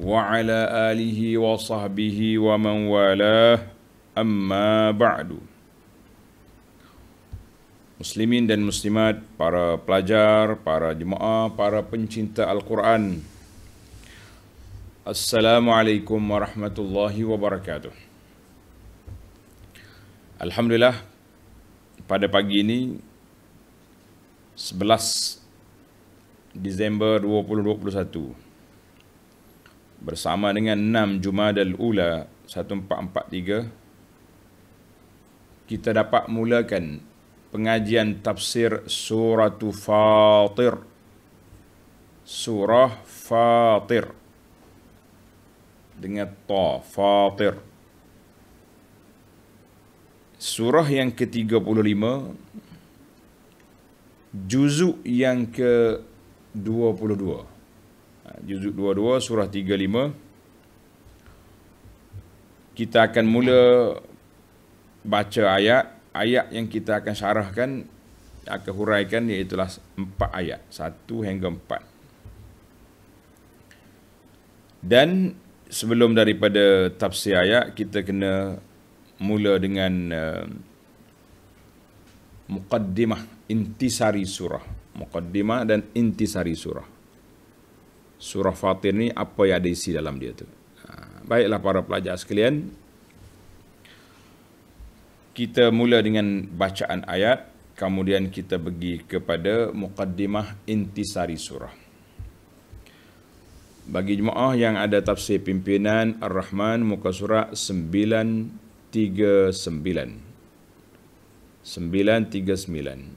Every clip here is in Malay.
وعلى آله وصحبه ومن والاه أما بعد Muslimin dan muslimat, para pelajar, para jemaah, para pencinta Al-Quran Assalamualaikum warahmatullahi wabarakatuh Alhamdulillah pada pagi ini 11 Disember 2021 bersama dengan 6 Jumadal Ula 1443 kita dapat mulakan pengajian tafsir surah Fatir surah Fatir dengan ta Fatir surah yang ke-35 juzuk yang ke 22 juzuk 22 surah 35 kita akan mula baca ayat ayat yang kita akan syarahkan akan huraikan iaitu lah empat ayat satu hingga empat. dan sebelum daripada tafsir ayat kita kena mula dengan uh, muqaddimah intisari surah muqaddimah dan intisari surah surah Fatir ni apa yang ada isi dalam dia tu. Ha, baiklah para pelajar sekalian. Kita mula dengan bacaan ayat, kemudian kita pergi kepada mukaddimah intisari surah. Bagi jemaah yang ada tafsir pimpinan Ar-Rahman muka surah 939. 939.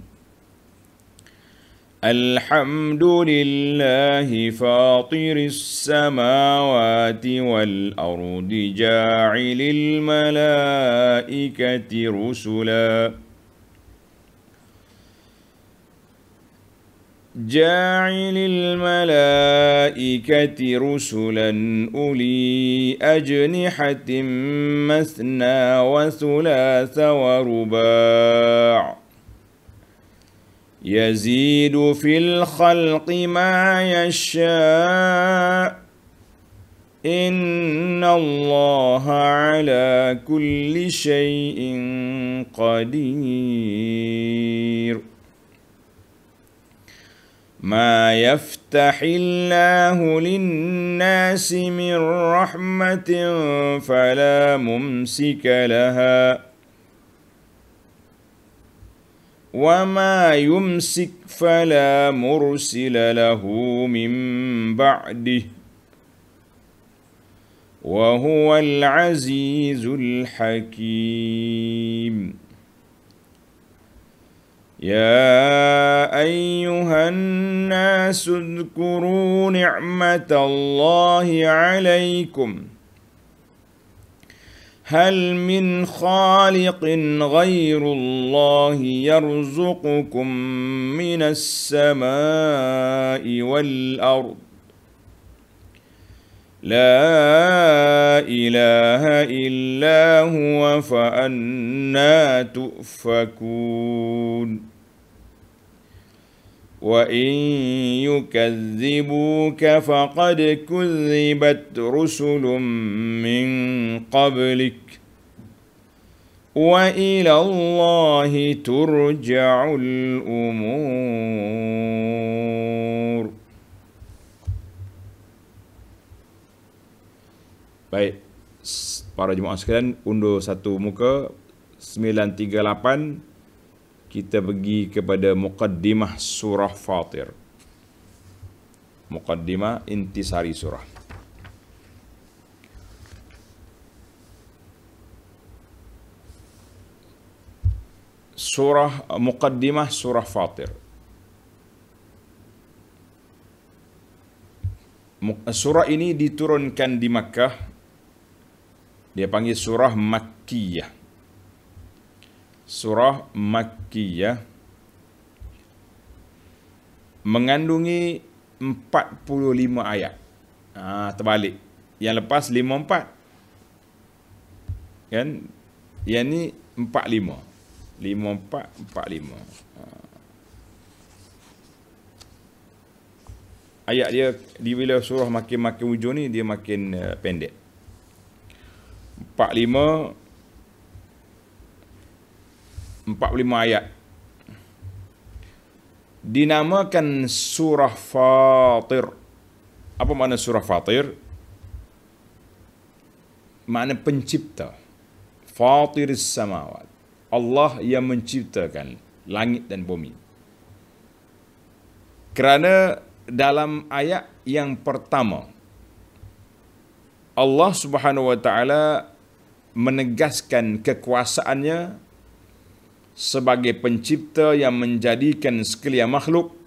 الحمد لله فاطر السماوات والأرض جاعل الملائكة رسلا جاعل الملائكة رسلا أولي أجنحة مثنى وثلاث ورباع يزيد في الخلق ما يشاء إن الله على كل شيء قدير ما يفتح الله للناس من رحمة فلا ممسك لها ۖ وما يمسك فلا مرسل له من بعده وهو العزيز الحكيم يا ايها الناس اذكروا نعمه الله عليكم هل من خالق غير الله يرزقكم من السماء والارض لا اله الا هو فانا تؤفكون وإن يكذبوك فقد كذبت رسل من قبلك وإلى الله ترجع الأمور Baik, para jemaah sekalian undur satu muka 938 kita pergi kepada muqaddimah surah Fatir. Muqaddimah intisari surah. Surah muqaddimah surah Fatir. Surah ini diturunkan di Makkah. Dia panggil surah Makkiyah surah Makkiyah mengandungi 45 ayat. Ha, terbalik. Yang lepas 54. Kan? Yang ni 45. 54, 45. Ha. Ayat dia, di bila surah makin-makin hujung ni, dia makin uh, pendek. 45, 45 ayat dinamakan surah Fatir. Apa makna surah Fatir? Makna pencipta. Fatiris samawat. Allah yang menciptakan langit dan bumi. Kerana dalam ayat yang pertama Allah Subhanahu wa taala menegaskan kekuasaannya sebagai pencipta yang menjadikan sekalian makhluk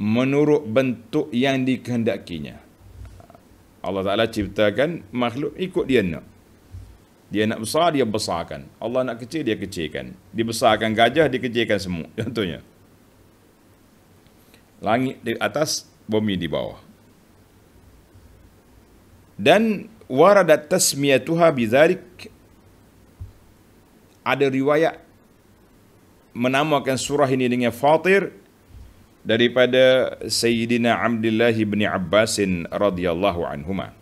menurut bentuk yang dikehendakinya. Allah Ta'ala ciptakan makhluk ikut dia nak. Dia nak besar, dia besarkan. Allah nak kecil, dia kecilkan. Dibesarkan gajah, dikecilkan semut. Contohnya. Langit di atas, bumi di bawah. Dan waradat tasmiyatuha bizarik ada riwayat menamakan surah ini dengan Fatir daripada Sayyidina Abdullah bin Abbasin radhiyallahu anhuma.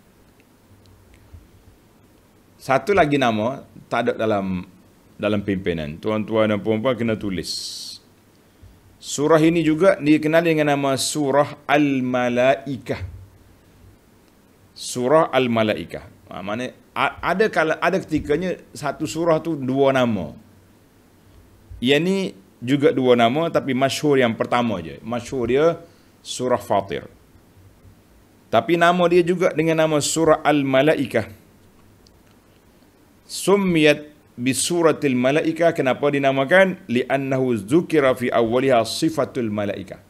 Satu lagi nama tak ada dalam dalam pimpinan. Tuan-tuan dan puan-puan kena tulis. Surah ini juga dikenali dengan nama Surah Al-Malaikah. Surah Al-Malaikah. Ah, Maksudnya ada kala, ada ketikanya satu surah tu dua nama. Ia ni juga dua nama tapi masyhur yang pertama je. Masyhur dia Surah Fatir. Tapi nama dia juga dengan nama Surah Al-Malaikah. Summiyat bi suratil malaikah kenapa dinamakan li'annahu zukira fi awwaliha sifatul Malaikah.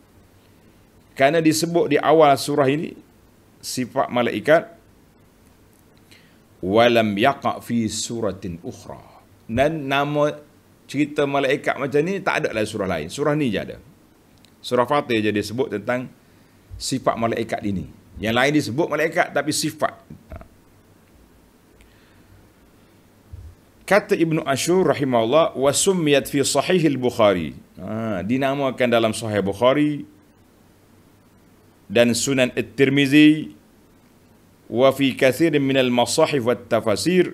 kerana disebut di awal surah ini sifat malaikat walam yaqa fi suratin ukhra dan nama cerita malaikat macam ni tak ada lah surah lain. Surah ni je ada. Surah Fatih je dia sebut tentang sifat malaikat ini. Yang lain disebut malaikat tapi sifat. Kata Ibnu Ashur rahimahullah wa summiyat fi sahih al-Bukhari. Ha, dinamakan dalam sahih Bukhari dan Sunan At-Tirmizi wa fi kathirin min al-masahif wat tafasir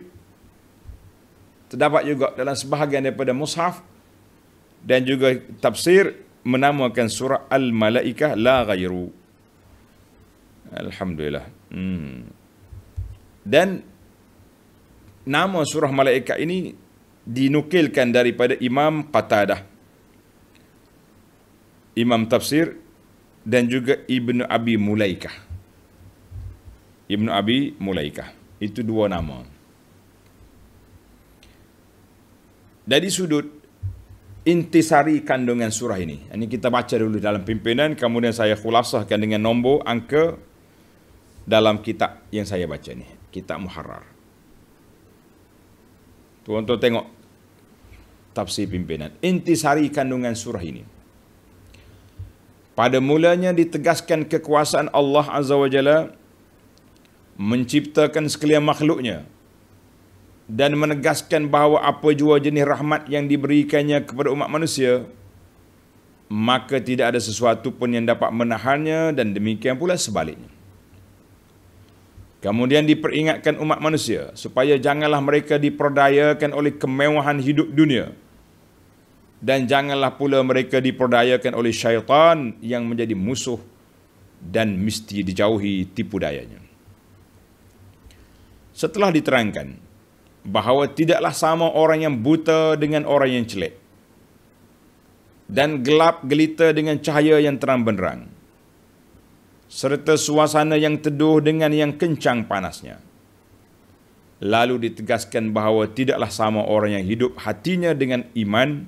terdapat juga dalam sebahagian daripada mushaf dan juga tafsir menamakan surah al-malaikah la ghairu alhamdulillah hmm. dan nama surah malaikah ini dinukilkan daripada imam qatadah imam tafsir dan juga ibnu abi mulaikah ibnu abi mulaikah itu dua nama hmm. dari sudut intisari kandungan surah ini. Ini kita baca dulu dalam pimpinan, kemudian saya khulasahkan dengan nombor, angka dalam kitab yang saya baca ni, kitab Muharrar. Tuan-tuan tengok tafsir pimpinan. Intisari kandungan surah ini. Pada mulanya ditegaskan kekuasaan Allah Azza wa Jalla menciptakan sekalian makhluknya dan menegaskan bahawa apa jua jenis rahmat yang diberikannya kepada umat manusia maka tidak ada sesuatu pun yang dapat menahannya dan demikian pula sebaliknya kemudian diperingatkan umat manusia supaya janganlah mereka diperdayakan oleh kemewahan hidup dunia dan janganlah pula mereka diperdayakan oleh syaitan yang menjadi musuh dan mesti dijauhi tipu dayanya setelah diterangkan bahawa tidaklah sama orang yang buta dengan orang yang celik dan gelap gelita dengan cahaya yang terang benderang serta suasana yang teduh dengan yang kencang panasnya lalu ditegaskan bahawa tidaklah sama orang yang hidup hatinya dengan iman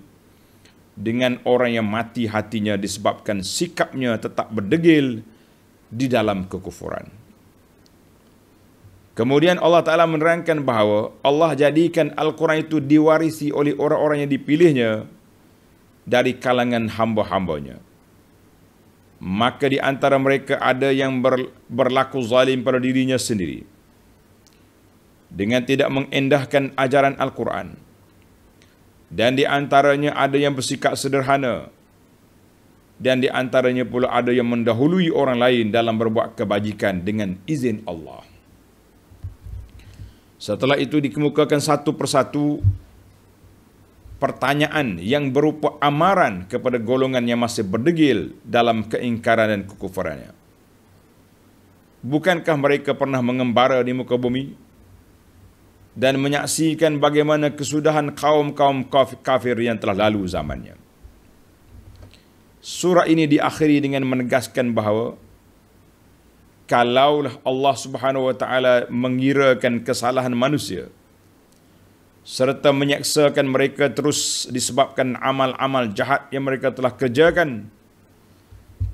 dengan orang yang mati hatinya disebabkan sikapnya tetap berdegil di dalam kekufuran Kemudian Allah Ta'ala menerangkan bahawa Allah jadikan Al-Quran itu diwarisi oleh orang-orang yang dipilihnya dari kalangan hamba-hambanya. Maka di antara mereka ada yang berlaku zalim pada dirinya sendiri. Dengan tidak mengendahkan ajaran Al-Quran. Dan di antaranya ada yang bersikap sederhana. Dan di antaranya pula ada yang mendahului orang lain dalam berbuat kebajikan dengan izin Allah. Setelah itu dikemukakan satu persatu pertanyaan yang berupa amaran kepada golongan yang masih berdegil dalam keingkaran dan kekufarannya. Bukankah mereka pernah mengembara di muka bumi dan menyaksikan bagaimana kesudahan kaum-kaum kafir yang telah lalu zamannya? Surah ini diakhiri dengan menegaskan bahawa kalaulah Allah Subhanahu wa taala mengirakan kesalahan manusia serta menyaksakan mereka terus disebabkan amal-amal jahat yang mereka telah kerjakan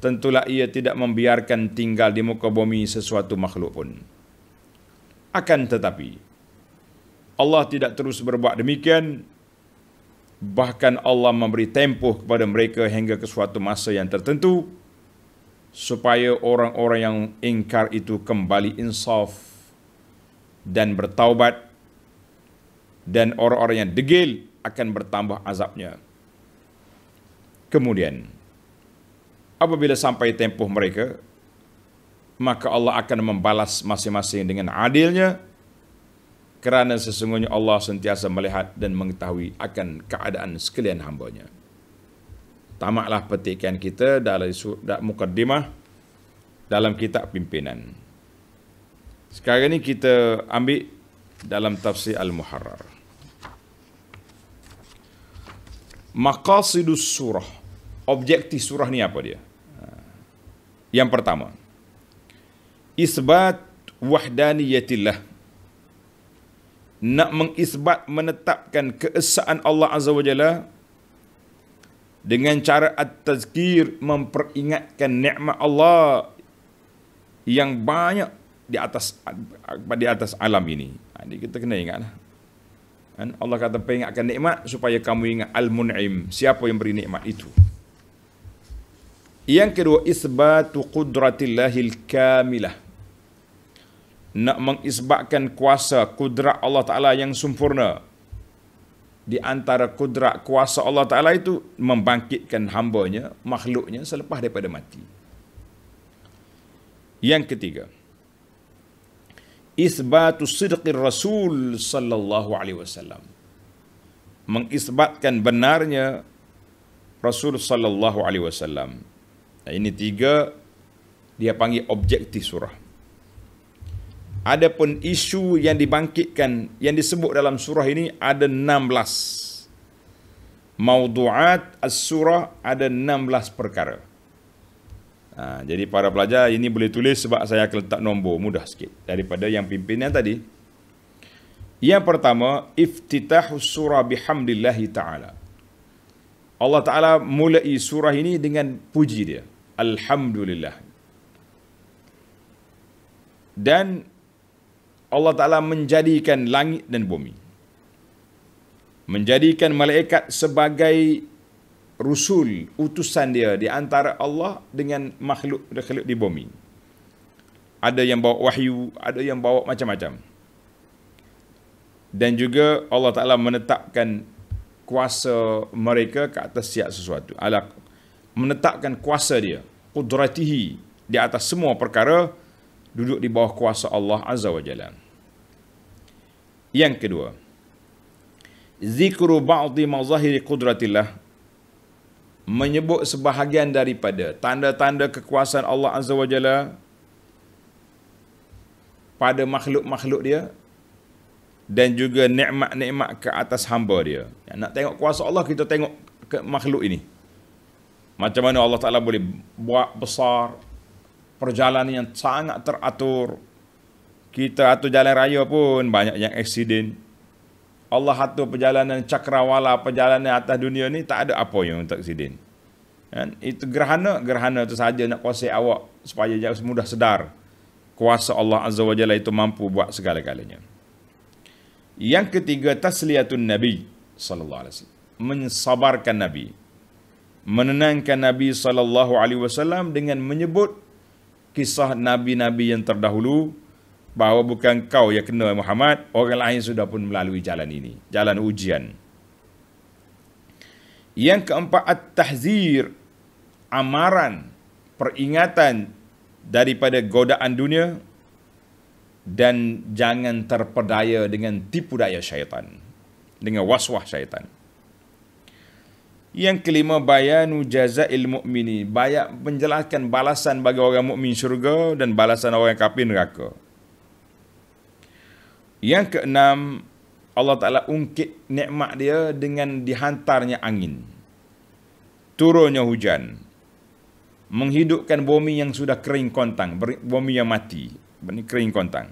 tentulah ia tidak membiarkan tinggal di muka bumi sesuatu makhluk pun akan tetapi Allah tidak terus berbuat demikian bahkan Allah memberi tempoh kepada mereka hingga ke suatu masa yang tertentu supaya orang-orang yang ingkar itu kembali insaf dan bertaubat dan orang-orang yang degil akan bertambah azabnya. Kemudian, apabila sampai tempoh mereka, maka Allah akan membalas masing-masing dengan adilnya kerana sesungguhnya Allah sentiasa melihat dan mengetahui akan keadaan sekalian hambanya. nya tamaklah petikan kita dari surat mukaddimah dalam kitab pimpinan. Sekarang ini kita ambil dalam tafsir Al-Muharrar. Maqasidus surah. Objektif surah ni apa dia? Ha. Yang pertama. Isbat wahdaniyatillah. Nak mengisbat menetapkan keesaan Allah Azza wa Jalla dengan cara at-tazkir memperingatkan nikmat Allah yang banyak di atas di atas alam ini. Jadi ha, kita kena ingatlah. Dan Allah kata peringatkan nikmat supaya kamu ingat al-mun'im, siapa yang beri nikmat itu. Yang kedua isbatu qudratillahil kamilah. Nak mengisbatkan kuasa kudrat Allah Taala yang sempurna di antara kudrat kuasa Allah Ta'ala itu membangkitkan hambanya, makhluknya selepas daripada mati. Yang ketiga, isbatu sidqir rasul sallallahu alaihi wasallam mengisbatkan benarnya rasul sallallahu alaihi wasallam ini tiga dia panggil objektif surah Adapun isu yang dibangkitkan yang disebut dalam surah ini ada 16. Mauduat as-surah ada 16 perkara. Ha, jadi para pelajar ini boleh tulis sebab saya akan letak nombor mudah sikit daripada yang pimpinan tadi. Yang pertama, iftitahu surah bihamdillahi ta'ala. Allah Ta'ala mulai surah ini dengan puji dia. Alhamdulillah. Dan Allah Ta'ala menjadikan langit dan bumi. Menjadikan malaikat sebagai rusul, utusan dia di antara Allah dengan makhluk-makhluk di bumi. Ada yang bawa wahyu, ada yang bawa macam-macam. Dan juga Allah Ta'ala menetapkan kuasa mereka ke atas siap sesuatu. Alak menetapkan kuasa dia, kudratihi di atas semua perkara, duduk di bawah kuasa Allah Azza wa Jalla. Yang kedua, zikru ba'di mazahir qudratillah menyebut sebahagian daripada tanda-tanda kekuasaan Allah Azza wa Jalla pada makhluk-makhluk dia dan juga nikmat-nikmat ke atas hamba dia. Ya, nak tengok kuasa Allah kita tengok ke makhluk ini. Macam mana Allah Taala boleh buat besar, perjalanan yang sangat teratur. Kita atur jalan raya pun banyak yang eksiden. Allah atur perjalanan cakrawala, perjalanan atas dunia ni tak ada apa yang untuk eksiden. Kan? Itu gerhana, gerhana itu saja nak kuasai awak supaya jauh mudah sedar. Kuasa Allah Azza wa Jalla itu mampu buat segala-galanya. Yang ketiga, tasliyatun Nabi sallallahu alaihi wasallam mensabarkan nabi menenangkan nabi sallallahu alaihi wasallam dengan menyebut kisah nabi-nabi yang terdahulu bahawa bukan kau yang kena Muhammad, orang lain sudah pun melalui jalan ini, jalan ujian. Yang keempat at-tahzir, amaran, peringatan daripada godaan dunia dan jangan terpedaya dengan tipu daya syaitan, dengan waswah syaitan. Yang kelima bayanu jazail mukmini, bayak menjelaskan balasan bagi orang mukmin syurga dan balasan orang kafir neraka. Yang keenam Allah Taala ungkit nikmat dia dengan dihantarnya angin. Turunnya hujan. Menghidupkan bumi yang sudah kering kontang, bumi yang mati, bumi kering kontang.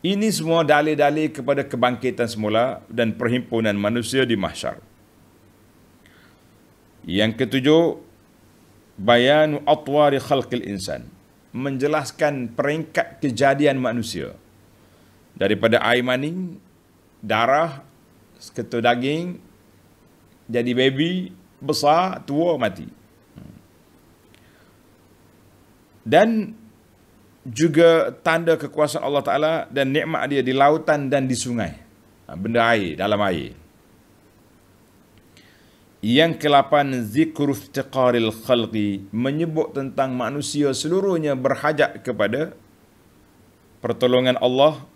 Ini semua dalil-dalil kepada kebangkitan semula dan perhimpunan manusia di mahsyar. Yang ketujuh bayanu atwari khalqil insan menjelaskan peringkat kejadian manusia daripada air mani darah ketua daging jadi baby besar tua mati dan juga tanda kekuasaan Allah Ta'ala dan nikmat dia di lautan dan di sungai ha, benda air dalam air yang kelapan 8 zikru iftiqaril khalqi menyebut tentang manusia seluruhnya berhajat kepada pertolongan Allah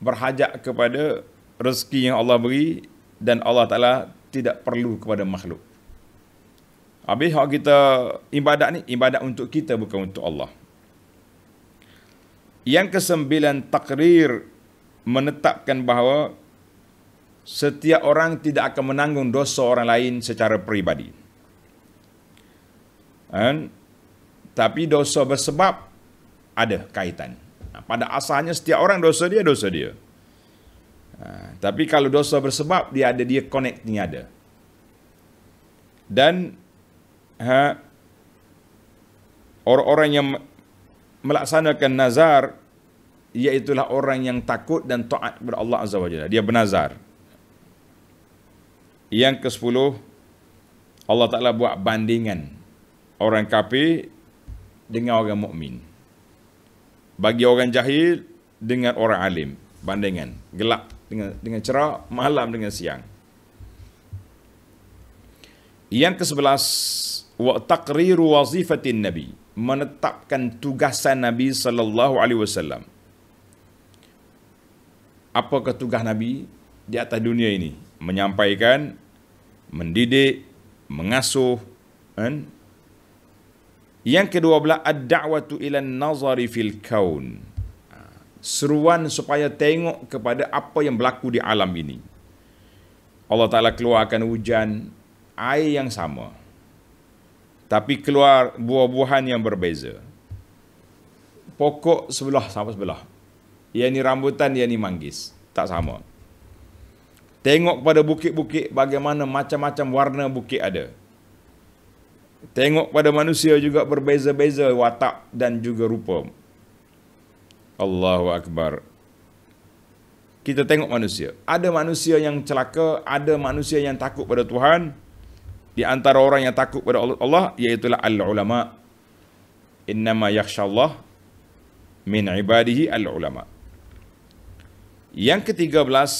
berhajat kepada rezeki yang Allah beri dan Allah Taala tidak perlu kepada makhluk. Habis hak kita ibadat ni ibadat untuk kita bukan untuk Allah. Yang kesembilan takrir menetapkan bahawa setiap orang tidak akan menanggung dosa orang lain secara peribadi. And, tapi dosa bersebab ada kaitan. Pada asalnya setiap orang dosa dia, dosa dia. Uh, tapi kalau dosa bersebab, dia ada, dia connect, ni ada. Dan ha, orang-orang yang melaksanakan nazar, iaitulah orang yang takut dan taat kepada Allah Azza wajalla. Dia bernazar. Yang ke-10 Allah Taala buat bandingan orang kafir dengan orang mukmin. Bagi orang jahil dengan orang alim, bandingan gelap dengan dengan cerah, malam dengan siang. Yang ke-11 wa taqriru wazifatin nabi menetapkan tugasan nabi sallallahu alaihi wasallam apa ketugas nabi di atas dunia ini menyampaikan mendidik mengasuh kan yang kedua belah ad-da'watu ila nazari fil kaun ha, seruan supaya tengok kepada apa yang berlaku di alam ini Allah Taala keluarkan hujan air yang sama tapi keluar buah-buahan yang berbeza pokok sebelah sama sebelah yang ni rambutan yang ni manggis tak sama Tengok pada bukit-bukit bagaimana macam-macam warna bukit ada. Tengok pada manusia juga berbeza-beza watak dan juga rupa. Allahu Akbar. Kita tengok manusia. Ada manusia yang celaka, ada manusia yang takut pada Tuhan. Di antara orang yang takut pada Allah, iaitu al-ulama. Innama yakshallah min ibadihi al-ulama. Yang ketiga belas,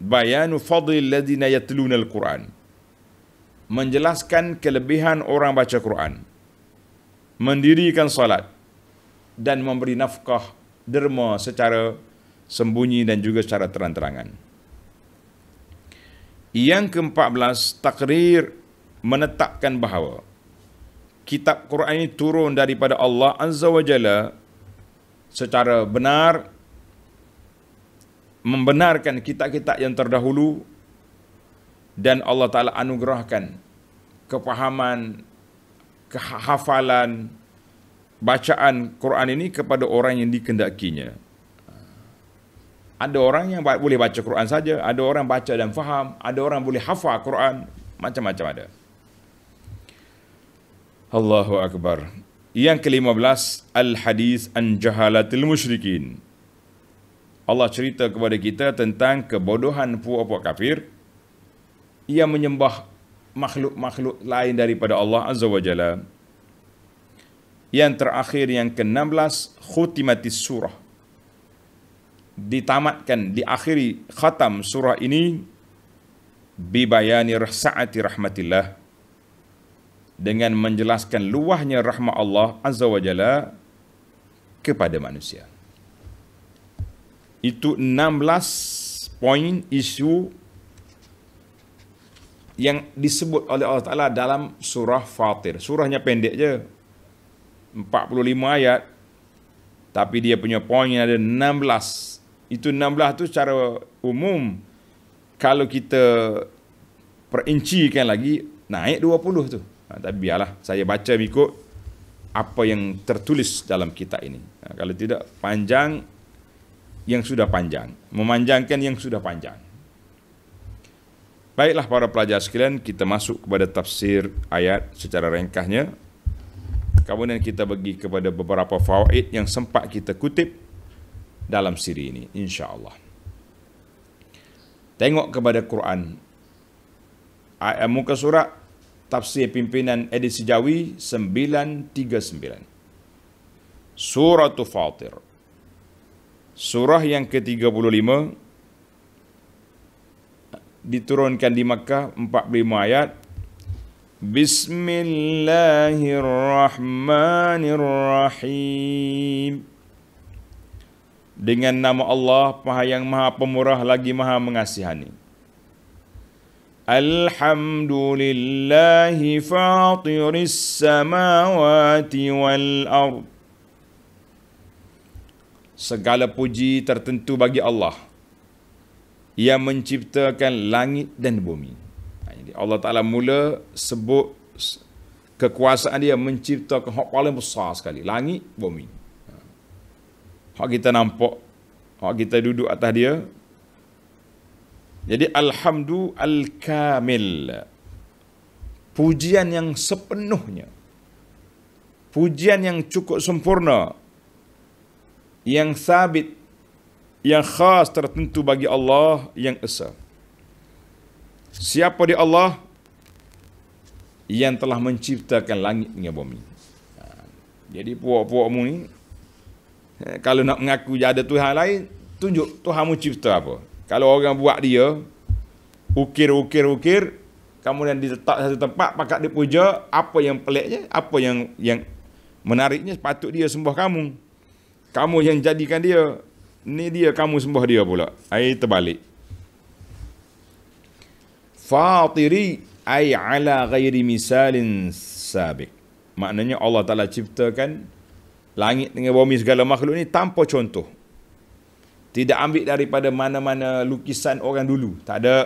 bayanu fadil ladina yatluna al-Quran. Menjelaskan kelebihan orang baca Quran. Mendirikan salat dan memberi nafkah derma secara sembunyi dan juga secara terang-terangan. Yang ke-14 takrir menetapkan bahawa kitab Quran ini turun daripada Allah Azza wa Jalla secara benar membenarkan kita-kita yang terdahulu dan Allah Ta'ala anugerahkan kepahaman, kehafalan, bacaan Quran ini kepada orang yang dikendakinya. Ada orang yang boleh baca Quran saja, ada orang baca dan faham, ada orang boleh hafal Quran, macam-macam ada. Allahu Akbar. Yang kelima belas, Al-Hadis An-Jahalatil Mushrikin. Allah cerita kepada kita tentang kebodohan puak-puak kafir ia menyembah makhluk-makhluk lain daripada Allah Azza wa Jalla. Yang terakhir yang ke-16 khutimatis surah. Ditamatkan, diakhiri khatam surah ini bibayani rahsaati rahmatillah dengan menjelaskan luahnya rahmat Allah Azza wa Jalla kepada manusia itu 16 poin isu yang disebut oleh Allah Ta'ala dalam surah Fatir. Surahnya pendek je. 45 ayat. Tapi dia punya poin ada 16. Itu 16 tu secara umum. Kalau kita perincikan lagi, naik 20 tu. Ha, tapi biarlah saya baca ikut apa yang tertulis dalam kitab ini. Ha, kalau tidak panjang, yang sudah panjang, memanjangkan yang sudah panjang. Baiklah para pelajar sekalian, kita masuk kepada tafsir ayat secara ringkasnya. Kemudian kita bagi kepada beberapa fawaid yang sempat kita kutip dalam siri ini, insya-Allah. Tengok kepada Quran. Ayat eh, muka surat tafsir pimpinan edisi Jawi 939. Surah Fatir. Surah yang ke-35 diturunkan di Makkah 45 ayat Bismillahirrahmanirrahim Dengan nama Allah Maha yang Maha Pemurah lagi Maha Mengasihani Alhamdulillahi fatiris samawati wal ardh segala puji tertentu bagi Allah yang menciptakan langit dan bumi. Ha, jadi Allah Ta'ala mula sebut kekuasaan dia menciptakan hak paling besar sekali, langit, bumi. Ha. Hak kita nampak, hak kita duduk atas dia. Jadi Alhamdulillah Pujian yang sepenuhnya. Pujian yang cukup sempurna yang sabit yang khas tertentu bagi Allah yang esa. Siapa di Allah yang telah menciptakan langit dengan bumi. Ha. Jadi puak-puak mu ni eh, kalau nak mengaku ada Tuhan lain, tunjuk Tuhan mu cipta apa. Kalau orang buat dia ukir-ukir-ukir kemudian diletak satu tempat pakat dipuja, apa yang peliknya? Apa yang yang menariknya patut dia sembah kamu. Kamu yang jadikan dia. Ni dia kamu sembah dia pula. Ayat terbalik. Fatiri ay ala ghairi misalin sabik. Maknanya Allah Ta'ala ciptakan langit dengan bumi segala makhluk ni tanpa contoh. Tidak ambil daripada mana-mana lukisan orang dulu. Tak ada.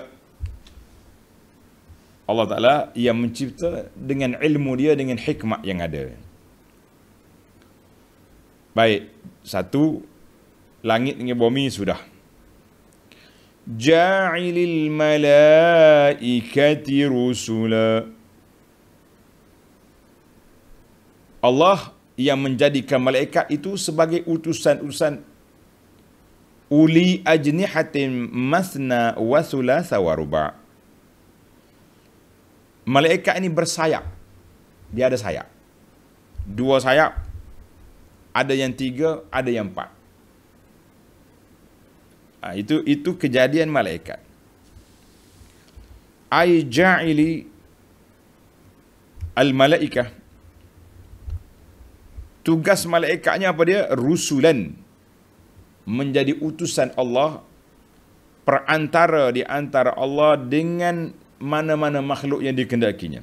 Allah Ta'ala yang mencipta dengan ilmu dia, dengan hikmah yang ada. Baik, satu langit dengan bumi sudah ja'ilil malaikati rusula Allah yang menjadikan malaikat itu sebagai utusan-utusan uli ajnihatin masna wa thulatha wa ruba malaikat ini bersayap dia ada sayap dua sayap ada yang tiga, ada yang empat. Ha, itu itu kejadian malaikat. Ai ja'ili al-malaikah. Tugas malaikatnya apa dia? Rusulan. Menjadi utusan Allah. Perantara di antara Allah dengan mana-mana makhluk yang dikendakinya.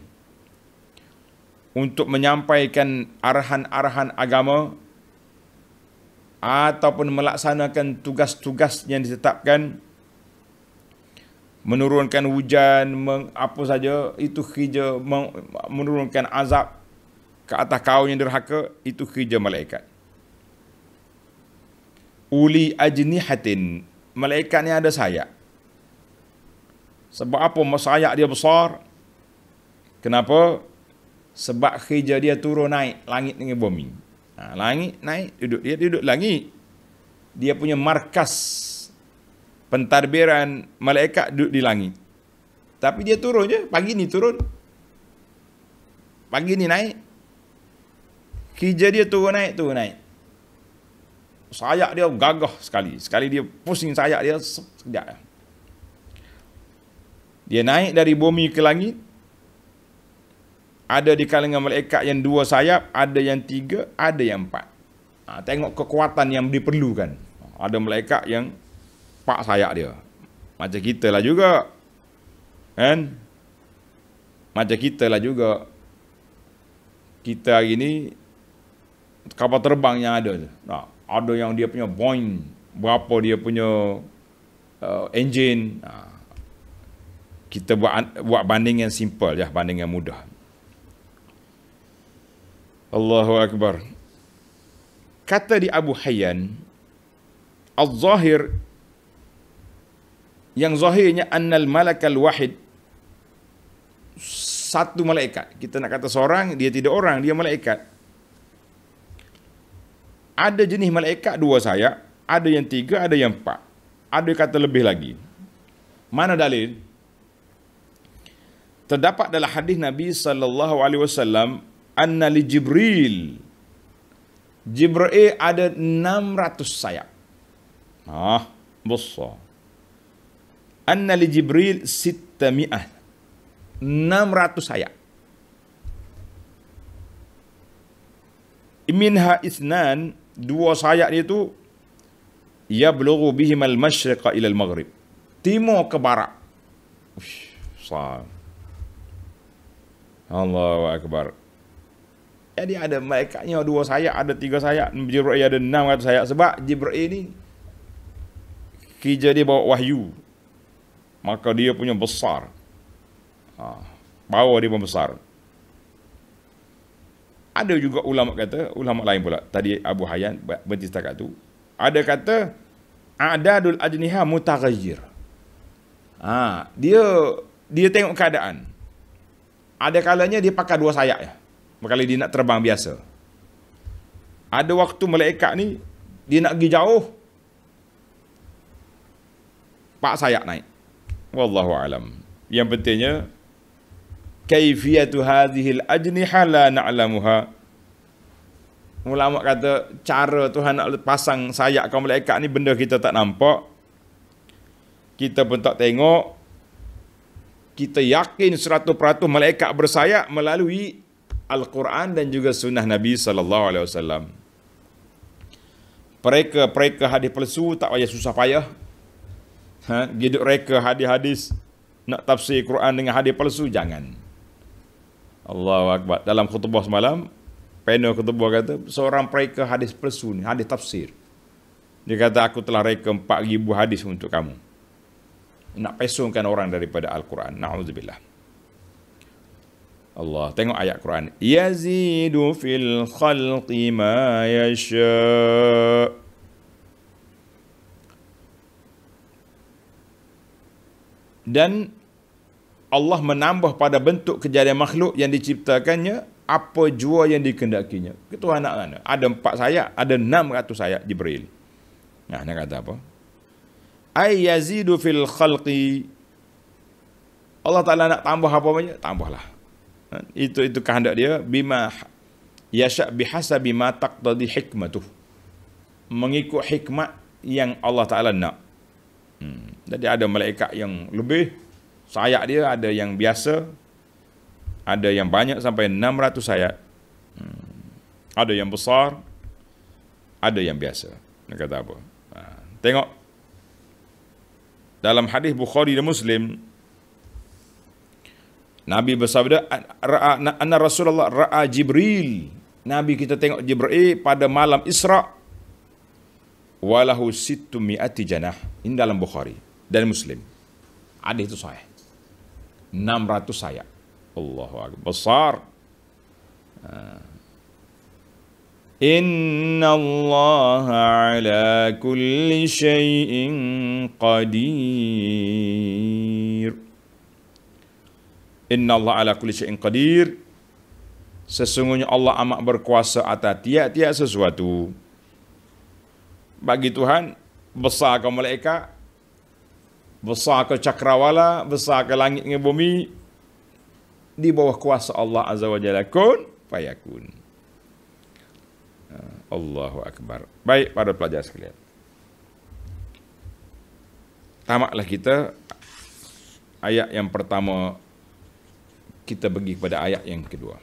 Untuk menyampaikan arahan-arahan agama. Agama ataupun melaksanakan tugas-tugas yang ditetapkan menurunkan hujan meng, apa saja itu kerja menurunkan azab ke atas kaum yang derhaka itu kerja malaikat uli ajnihatin malaikat ni ada sayap sebab apa Masayak dia besar kenapa sebab kerja dia turun naik langit dengan bumi Ha, langit naik, duduk. Dia duduk langit. Dia punya markas pentadbiran malaikat duduk di langit. Tapi dia turun je. Pagi ni turun. Pagi ni naik. Kerja dia turun naik, turun naik. Sayak dia gagah sekali. Sekali dia pusing sayak dia, sekejap. Dia naik dari bumi ke langit. Ada di kalangan malaikat yang dua sayap, ada yang tiga, ada yang empat. Ha, tengok kekuatan yang diperlukan. Ada malaikat yang empat sayap dia. Macam kita lah juga. Kan? Macam kita lah juga. Kita hari ni, kapal terbang yang ada. Ha, ada yang dia punya Boeing. Berapa dia punya uh, engine. Ha, kita buat, buat banding yang simple. Ya, banding yang mudah. Allahu Akbar. Kata di Abu Hayyan, Al-Zahir, yang zahirnya Annal Malakal Wahid, satu malaikat. Kita nak kata seorang, dia tidak orang, dia malaikat. Ada jenis malaikat dua saya, ada yang tiga, ada yang empat. Ada yang kata lebih lagi. Mana dalil? Terdapat dalam hadis Nabi sallallahu alaihi wasallam anna li Jibril. Jibril ada 600 sayap. Ha, ah, besar. Anna li Jibril 600. 600 sayap. Minha isnan, dua sayap dia tu, yablughu bihim al-masyriqa ila al-maghrib. Timur ke barat. Ush, sah. Allahu akbar. Jadi ada malaikatnya dua sayap, ada tiga sayap, Jibril ada enam ratus sayap. Sebab Jibril ni kerja dia bawa wahyu. Maka dia punya besar. Ha, bawa dia pun besar. Ada juga ulama kata, ulama lain pula. Tadi Abu Hayyan berhenti setakat tu. Ada kata, Adadul ajniha mutaghayyir. Ha, dia dia tengok keadaan. Ada kalanya dia pakai dua sayap ya. Kalau dia nak terbang biasa. Ada waktu malaikat ni, dia nak pergi jauh. Pak sayap naik. Wallahu alam. Yang pentingnya, kaifiyatu hadhihi al-ajniha la na'lamuha. Ulama kata cara Tuhan nak pasang sayap kaum malaikat ni benda kita tak nampak. Kita pun tak tengok. Kita yakin 100% malaikat bersayap melalui Al-Quran dan juga sunnah Nabi sallallahu alaihi wasallam. Mereka mereka hadis palsu tak payah susah payah. Ha, giduk mereka hadis-hadis nak tafsir al Quran dengan hadis palsu jangan. Allahu akbar. Dalam khutbah semalam panel khutbah kata seorang mereka hadis palsu ni hadis tafsir. Dia kata aku telah reka 4000 hadis untuk kamu. Nak pesongkan orang daripada Al-Quran. Nauzubillah. Allah. Tengok ayat Quran. Yazidu fil khalqi ma yasha. Dan Allah menambah pada bentuk kejadian makhluk yang diciptakannya apa jua yang dikendakinya. Ketua anak mana? Ada empat sayat, ada enam ratus sayat Jibril. Nah, nak kata apa? Ayyazidu fil khalqi. Allah Ta'ala nak tambah apa banyak? Tambahlah. Ha, itu itu kehendak dia bima yasha bihasabi ma taqtadi hikmatuh mengikut hikmat yang Allah Taala nak hmm. jadi ada malaikat yang lebih sayat dia ada yang biasa ada yang banyak sampai 600 sayat hmm. ada yang besar ada yang biasa dia kata apa ha. tengok dalam hadis Bukhari dan Muslim Nabi bersabda anna Rasulullah ra'a Jibril. Nabi kita tengok Jibril pada malam Isra walahu situ mi'ati janah ini dalam Bukhari dan Muslim. Ada itu sahih. 600 sayap. Allahu Akbar. Besar. Ah. Inna Allah ala kulli shayin qadir. Inna Allah ala kulli syai'in qadir. Sesungguhnya Allah amat berkuasa atas tiap-tiap sesuatu. Bagi Tuhan, besar ke malaikat, besar ke cakrawala, besar ke langit dengan bumi, di bawah kuasa Allah Azza wa Jalla kun fayakun. Ha, Allahu Akbar. Baik para pelajar sekalian. Tamaklah kita ayat yang pertama kita pergi kepada ayat yang kedua.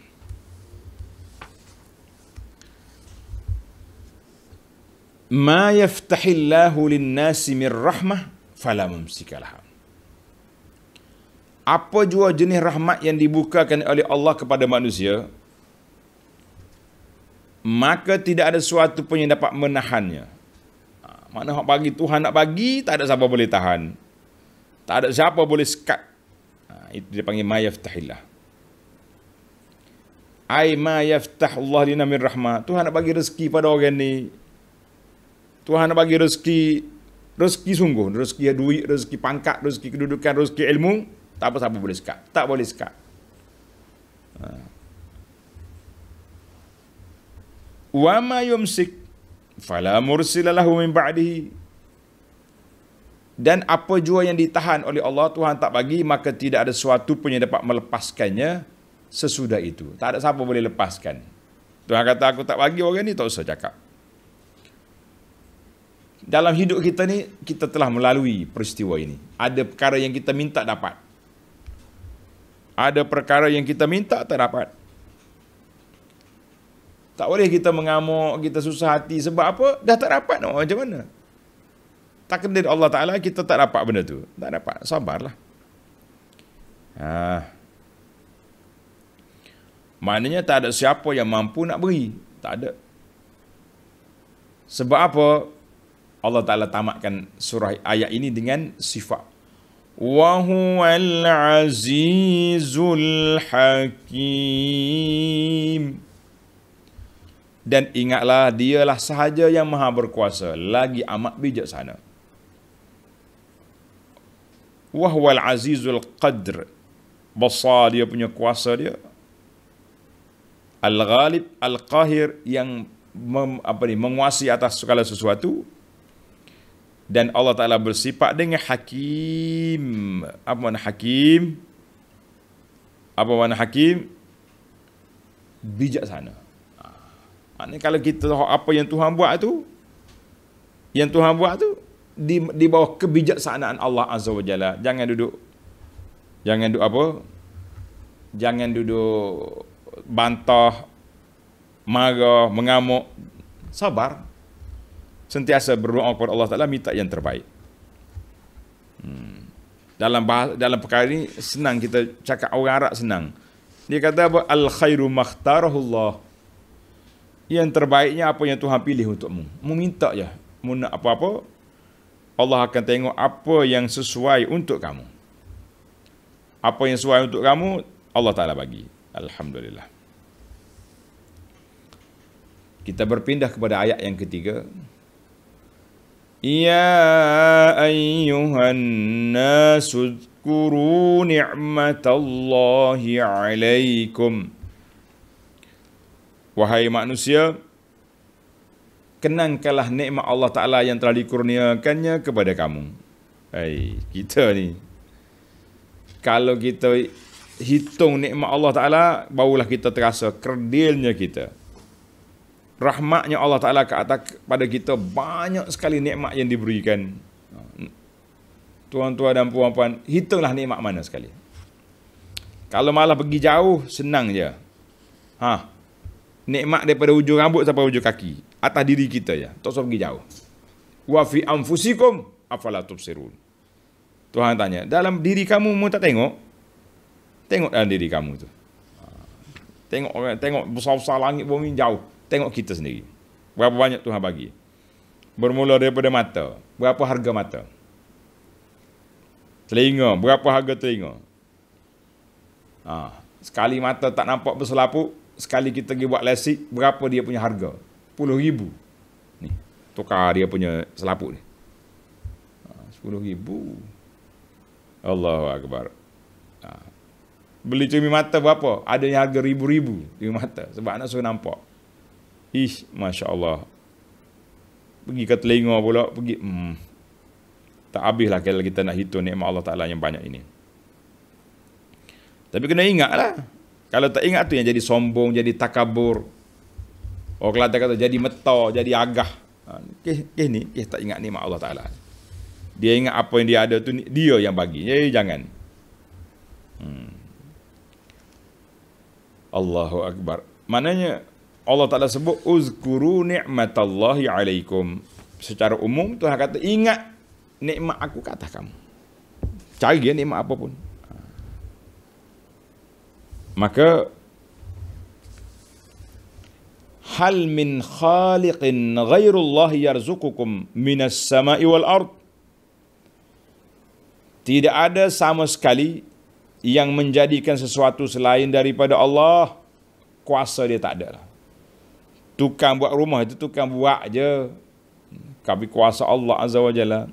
Ma yaftahillahu linnasi min rahmah fala mumsikalah. Apa jua jenis rahmat yang dibukakan oleh Allah kepada manusia, maka tidak ada sesuatu pun yang dapat menahannya. Ha, Mana hak bagi Tuhan nak bagi, tak ada siapa boleh tahan. Tak ada siapa boleh sekat. Ha, itu dipanggil mayaftahillah. Ai ma yaftah Allah lina min rahmat. Tuhan nak bagi rezeki pada orang ni. Tuhan nak bagi rezeki rezeki sungguh, rezeki duit, rezeki pangkat, rezeki kedudukan, rezeki ilmu, tak apa siapa boleh sekat. Tak boleh sekat. Ha. Wa ma yumsik fala mursila lahu min ba'dihi. Dan apa jua yang ditahan oleh Allah Tuhan tak bagi maka tidak ada sesuatu pun yang dapat melepaskannya sesudah itu. Tak ada siapa boleh lepaskan. Tuhan kata aku tak bagi orang ni tak usah cakap. Dalam hidup kita ni kita telah melalui peristiwa ini. Ada perkara yang kita minta dapat. Ada perkara yang kita minta tak dapat. Tak boleh kita mengamuk, kita susah hati sebab apa? Dah tak dapat nak macam mana? Tak kena Allah Ta'ala, kita tak dapat benda tu. Tak dapat, sabarlah. Ah. Maknanya tak ada siapa yang mampu nak beri. Tak ada. Sebab apa? Allah Ta'ala tamatkan surah ayat ini dengan sifat. وَهُوَ الْعَزِيزُ الْحَكِيمُ dan ingatlah dialah sahaja yang maha berkuasa lagi amat bijaksana. Wahwal azizul qadr. Besar dia punya kuasa dia. Al-Ghalib Al-Qahir yang mem, apa ni, menguasai atas segala sesuatu dan Allah Ta'ala bersifat dengan Hakim. Apa makna Hakim? Apa makna Hakim? Bijaksana. Maknanya kalau kita tahu apa yang Tuhan buat itu, yang Tuhan buat itu, di, di bawah kebijaksanaan Allah Azza wa Jalla. Jangan duduk. Jangan duduk apa? Jangan duduk bantah, marah, mengamuk, sabar. Sentiasa berdoa kepada Allah Ta'ala minta yang terbaik. Hmm. Dalam bahasa dalam perkara ini senang kita cakap orang Arab senang. Dia kata apa? Al-khairu makhtarahu Allah. Yang terbaiknya apa yang Tuhan pilih untukmu. Mu minta je. Ya. Mu nak apa-apa. Allah akan tengok apa yang sesuai untuk kamu. Apa yang sesuai untuk kamu, Allah Ta'ala bagi. Alhamdulillah. Kita berpindah kepada ayat yang ketiga. Ya ayyuhan nasu zkuru ni'matallahi alaikum. Wahai manusia, kenangkanlah nikmat Allah Taala yang telah dikurniakannya kepada kamu. Hai, kita ni kalau kita hitung nikmat Allah Ta'ala, barulah kita terasa kerdilnya kita. Rahmatnya Allah Ta'ala ke atas pada kita, banyak sekali nikmat yang diberikan. Tuan-tuan dan puan-puan, hitunglah nikmat mana sekali. Kalau malah pergi jauh, senang je. Ha. Nikmat daripada ujung rambut sampai ujung kaki. Atas diri kita ya Tak usah pergi jauh. Wa fi anfusikum afala tubsirun. Tuhan tanya, dalam diri kamu mu tak tengok? Tengok dalam diri kamu tu. Ha. Tengok tengok besar-besar langit bumi jauh. Tengok kita sendiri. Berapa banyak Tuhan bagi. Bermula daripada mata. Berapa harga mata? Telinga. Berapa harga telinga? Ha. Sekali mata tak nampak berselapuk. Sekali kita pergi buat lesik. Berapa dia punya harga? Puluh ribu. Ni. Tukar dia punya selapuk ni. Ha, sepuluh ribu. Allahu Akbar. Ha. Beli cumi mata berapa? Ada yang harga ribu-ribu cumi mata. Sebab anak suruh nampak. ish, Masya Allah. Pergi ke telinga pula. Pergi, hmm. Tak habislah kalau kita nak hitung nikmat Allah Ta'ala yang banyak ini. Tapi kena ingat lah, Kalau tak ingat tu yang jadi sombong, jadi takabur. Orang Kelantan kata jadi metor, jadi agah. Kih, ha, kih ni, kih tak ingat nikmat Allah Ta'ala. Dia ingat apa yang dia ada tu, dia yang bagi. Jadi eh, jangan. Hmm. Allahu Akbar. Maknanya Allah Ta'ala sebut Uzkuru ni'matallahi alaikum. Secara umum Tuhan kata ingat nikmat aku ke atas kamu. Cari ya, nikmat apa pun. Maka hal min khaliqin ghairullah yarzukukum minas sama'i wal ard tidak ada sama sekali yang menjadikan sesuatu selain daripada Allah, kuasa dia tak ada. Lah. Tukang buat rumah itu tukang buat je. Tapi kuasa Allah Azza wa Jalla.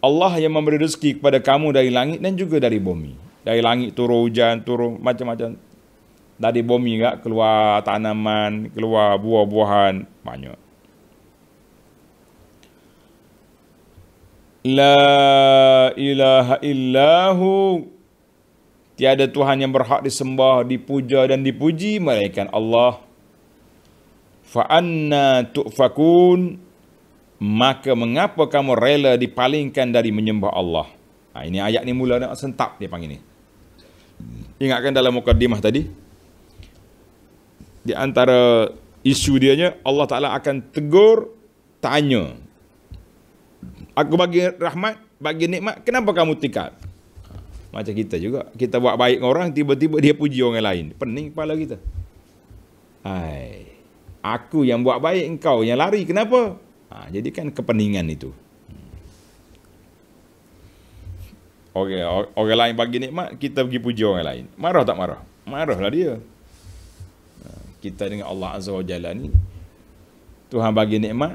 Allah yang memberi rezeki kepada kamu dari langit dan juga dari bumi. Dari langit turun hujan, turun macam-macam. Dari bumi enggak keluar tanaman, keluar buah-buahan, banyak. La ilaha illahu tiada tuhan yang berhak disembah dipuja dan dipuji melainkan Allah Faanna tufakun maka mengapa kamu rela dipalingkan dari menyembah Allah ha, ini ayat ni mula nak sentap dia panggil ni ingatkan dalam mukadimah tadi di antara isu dianya Allah Taala akan tegur tanya aku bagi rahmat bagi nikmat, kenapa kamu tikat? Macam kita juga. Kita buat baik dengan orang, tiba-tiba dia puji orang lain. Pening kepala kita. Hai. Aku yang buat baik, engkau yang lari. Kenapa? Ha, jadi kan kepeningan itu. Okey, orang lain bagi nikmat, kita pergi puji orang lain. Marah tak marah? Marahlah dia. Ha, kita dengan Allah Azza wa Jalla ni, Tuhan bagi nikmat,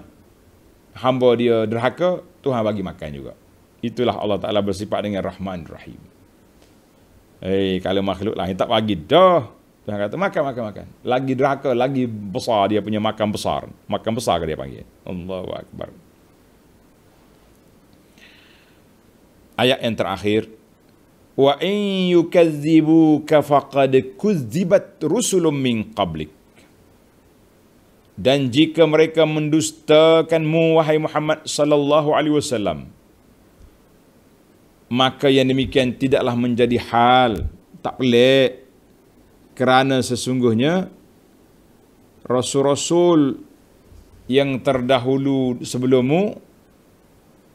hamba dia derhaka, Tuhan bagi makan juga itulah Allah Ta'ala bersifat dengan Rahman Rahim. Eh, hey, kalau makhluk lain tak bagi dah. Tuhan kata, makan, makan, makan. Lagi neraka, lagi besar dia punya makan besar. Makan besar ke dia panggil. Allahu Akbar. Ayat yang terakhir. Wa in yukazzibuka faqad kuzzibat rusulun min qablik. Dan jika mereka mendustakanmu, wahai Muhammad sallallahu alaihi wasallam, maka yang demikian tidaklah menjadi hal tak pelik kerana sesungguhnya rasul-rasul yang terdahulu sebelummu